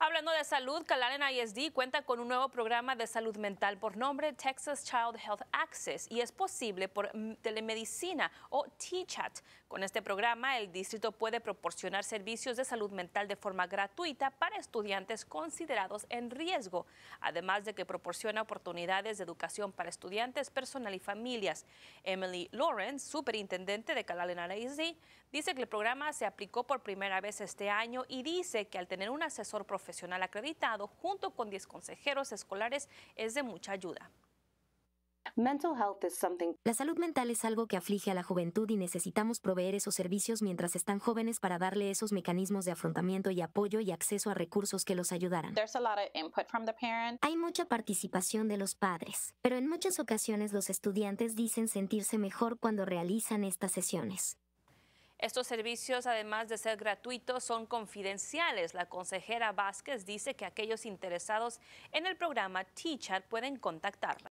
Hablando de salud, Calallen ISD cuenta con un nuevo programa de salud mental por nombre Texas Child Health Access y es posible por telemedicina o T-Chat. Con este programa, el distrito puede proporcionar servicios de salud mental de forma gratuita para estudiantes considerados en riesgo, además de que proporciona oportunidades de educación para estudiantes, personal y familias. Emily Lawrence, superintendente de Calallen ISD, dice que el programa se aplicó por primera vez este año y dice que al tener un asesor profesional, profesional acreditado junto con 10 consejeros escolares es de mucha ayuda. La salud mental es algo que aflige a la juventud y necesitamos proveer esos servicios mientras están jóvenes para darle esos mecanismos de afrontamiento y apoyo y acceso a recursos que los ayudarán Hay mucha participación de los padres, pero en muchas ocasiones los estudiantes dicen sentirse mejor cuando realizan estas sesiones. Estos servicios, además de ser gratuitos, son confidenciales. La consejera Vázquez dice que aquellos interesados en el programa t pueden contactarla.